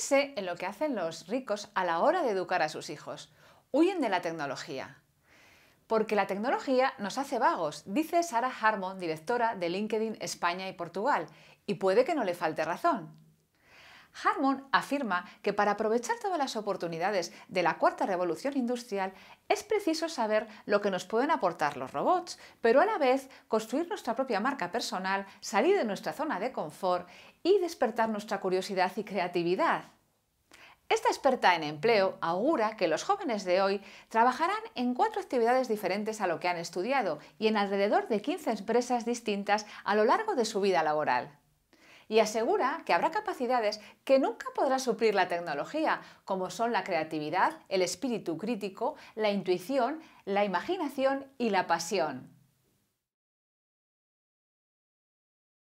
Fíjense en lo que hacen los ricos a la hora de educar a sus hijos. Huyen de la tecnología. Porque la tecnología nos hace vagos, dice Sara Harmon, directora de LinkedIn España y Portugal, y puede que no le falte razón. Harmon afirma que para aprovechar todas las oportunidades de la cuarta revolución industrial es preciso saber lo que nos pueden aportar los robots, pero a la vez construir nuestra propia marca personal, salir de nuestra zona de confort y despertar nuestra curiosidad y creatividad. Esta experta en empleo augura que los jóvenes de hoy trabajarán en cuatro actividades diferentes a lo que han estudiado y en alrededor de 15 empresas distintas a lo largo de su vida laboral y asegura que habrá capacidades que nunca podrá suplir la tecnología, como son la creatividad, el espíritu crítico, la intuición, la imaginación y la pasión.